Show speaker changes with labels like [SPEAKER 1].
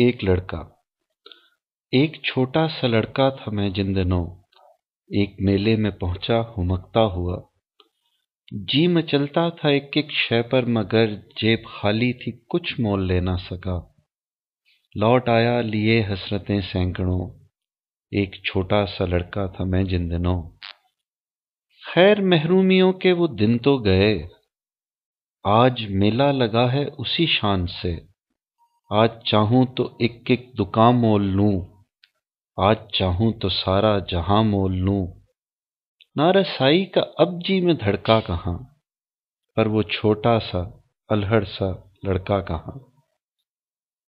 [SPEAKER 1] एक लड़का एक छोटा सा लड़का था मैं जिंदनो एक मेले में पहुंचा हुमकता हुआ जी मचलता था एक एक शय पर मगर जेब खाली थी कुछ मोल ले ना सका लौट आया लिए हसरतें सैकड़ों एक छोटा सा लड़का था मैं जिंदनो खैर महरूमियों के वो दिन तो गए आज मेला लगा है उसी शान से आज चाहूं तो एक एक दुकान मोल लूं आज चाहूं तो सारा जहां मोल लूं नारसाई का अब जी में धड़का कहाँ पर वो छोटा सा अलहड़ सा लड़का कहाँ